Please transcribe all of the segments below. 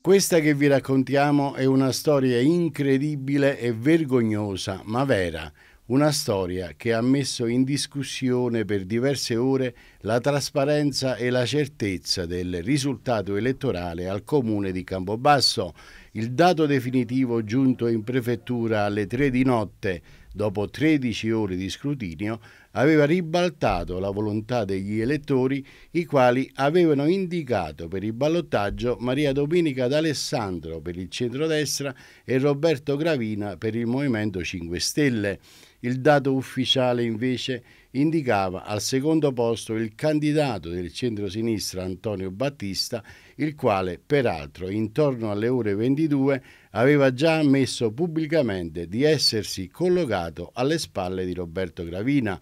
Questa che vi raccontiamo è una storia incredibile e vergognosa, ma vera, una storia che ha messo in discussione per diverse ore la trasparenza e la certezza del risultato elettorale al comune di Campobasso. Il dato definitivo giunto in prefettura alle 3 di notte, dopo 13 ore di scrutinio, aveva ribaltato la volontà degli elettori, i quali avevano indicato per il ballottaggio Maria Domenica D'Alessandro per il centrodestra e Roberto Gravina per il Movimento 5 Stelle. Il dato ufficiale invece indicava al secondo posto il candidato del centro-sinistra Antonio Battista, il quale peraltro intorno alle ore 22 aveva già ammesso pubblicamente di essersi collocato alle spalle di Roberto Gravina.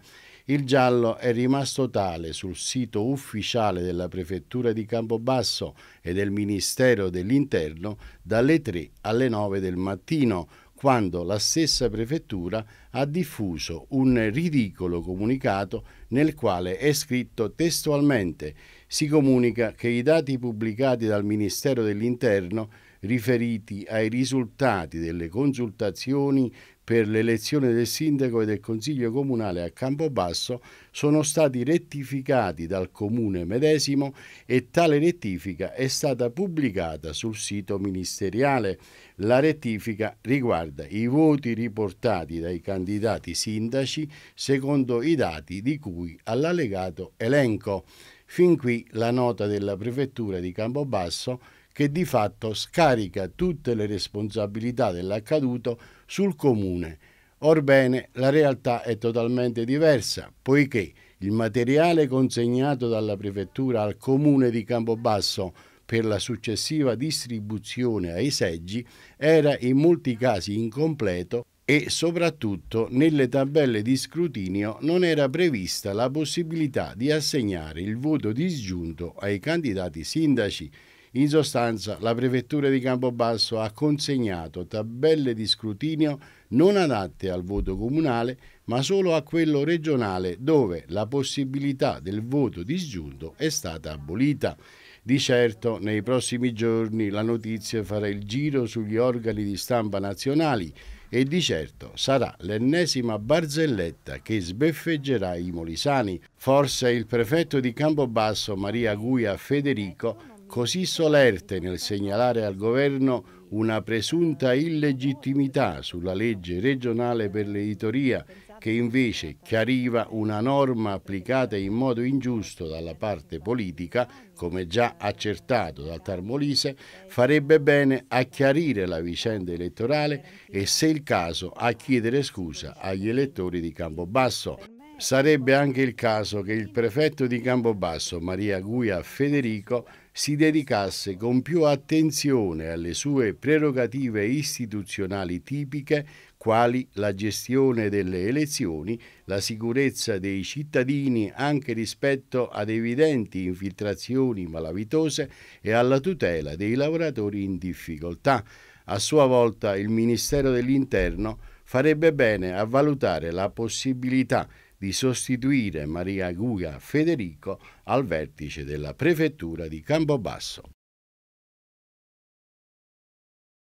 Il giallo è rimasto tale sul sito ufficiale della Prefettura di Campobasso e del Ministero dell'Interno dalle 3 alle 9 del mattino, quando la stessa prefettura ha diffuso un ridicolo comunicato nel quale è scritto testualmente si comunica che i dati pubblicati dal Ministero dell'Interno riferiti ai risultati delle consultazioni per l'elezione del sindaco e del consiglio comunale a Campobasso sono stati rettificati dal comune medesimo e tale rettifica è stata pubblicata sul sito ministeriale. La rettifica riguarda i voti riportati dai candidati sindaci secondo i dati di cui all'allegato elenco. Fin qui la nota della prefettura di Campobasso che di fatto scarica tutte le responsabilità dell'accaduto sul comune. Orbene, la realtà è totalmente diversa, poiché il materiale consegnato dalla prefettura al comune di Campobasso per la successiva distribuzione ai seggi era in molti casi incompleto e soprattutto nelle tabelle di scrutinio non era prevista la possibilità di assegnare il voto disgiunto ai candidati sindaci in sostanza, la Prefettura di Campobasso ha consegnato tabelle di scrutinio non adatte al voto comunale, ma solo a quello regionale, dove la possibilità del voto disgiunto è stata abolita. Di certo, nei prossimi giorni la notizia farà il giro sugli organi di stampa nazionali e di certo sarà l'ennesima barzelletta che sbeffeggerà i molisani. Forse il prefetto di Campobasso Maria Guia Federico così solerte nel segnalare al governo una presunta illegittimità sulla legge regionale per l'editoria che invece chiariva una norma applicata in modo ingiusto dalla parte politica, come già accertato dal Tarmolise, farebbe bene a chiarire la vicenda elettorale e se il caso a chiedere scusa agli elettori di Campobasso. Sarebbe anche il caso che il prefetto di Campobasso, Maria Guia Federico, si dedicasse con più attenzione alle sue prerogative istituzionali tipiche, quali la gestione delle elezioni, la sicurezza dei cittadini anche rispetto ad evidenti infiltrazioni malavitose e alla tutela dei lavoratori in difficoltà. A sua volta il Ministero dell'Interno farebbe bene a valutare la possibilità di sostituire Maria Guia Federico al vertice della prefettura di Campobasso.